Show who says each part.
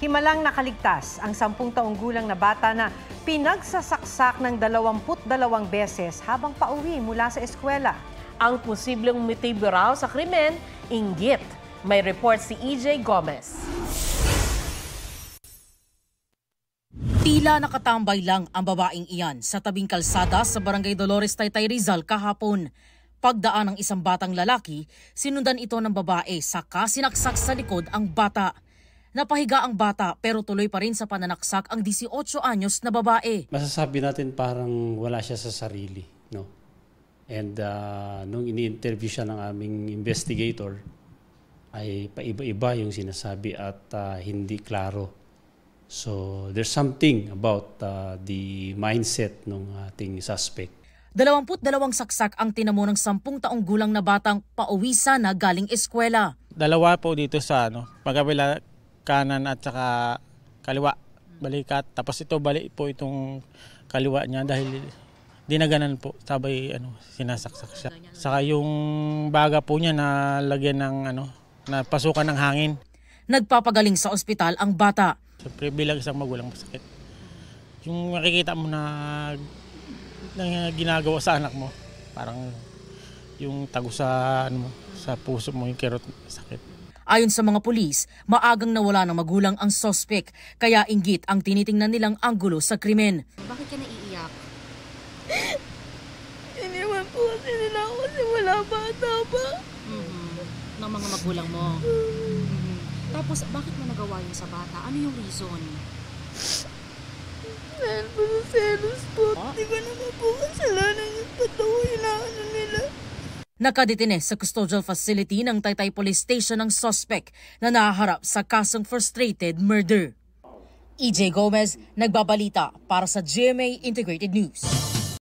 Speaker 1: Himalang nakaligtas ang 10 taong gulang na bata na pinagsasaksak ng 22 beses habang pauwi mula sa eskwela. Ang posibleng motibo sa krimen, inggit. May report si EJ Gomez. Tila nakatambay lang ang babaeng iyan sa tabing kalsada sa barangay Dolores Taytay Rizal kahapon. Pagdaan ng isang batang lalaki, sinundan ito ng babae saka sinaksak sa likod ang bata. Napahiga ang bata pero tuloy pa rin sa pananaksak ang 18 anyos na babae.
Speaker 2: Masasabi natin parang wala siya sa sarili. No? And uh, nung ini-interview siya ng aming investigator, ay paiba-iba yung sinasabi at uh, hindi klaro. So there's something about uh, the mindset
Speaker 3: ng ating suspect.
Speaker 1: dalawang saksak ang tinamo ng 10 taong gulang na batang pauwi sana galing eskwela.
Speaker 3: Dalawa po dito sa ano, magkabila kanan at saka kaliwa mm. balikat. Tapos ito balik po itong kaliwa niya dahil dinaganan po sabay ano sinasaksak siya. Saka yung baga po niya na lagyan ng ano na pasukan ng hangin. Nagpapagaling sa ospital ang bata. Siyempre bilang isang magulang masakit. Yung makikita mo na, na ginagawa sa anak mo, parang yung tago sa ano sa puso mo yung kirot sakit.
Speaker 1: Ayon sa mga pulis, maagang nawala ng magulang ang sospek kaya inggit ang tinitingnan nilang angulo sa krimen. Bakit ka naiiyak? Iniwan po kasi nila ako kasi wala bata pa. Mm-hmm. Ng mga magulang mo. Mm-hmm. Tapos bakit mo nagawa yun sa bata? Ano yung reason?
Speaker 3: Dahil po sa po
Speaker 1: Nakaditine sa custodial facility ng Taytay Police Station ang suspect na naharap sa kasong frustrated murder. EJ Gomez, nagbabalita para sa GMA Integrated News.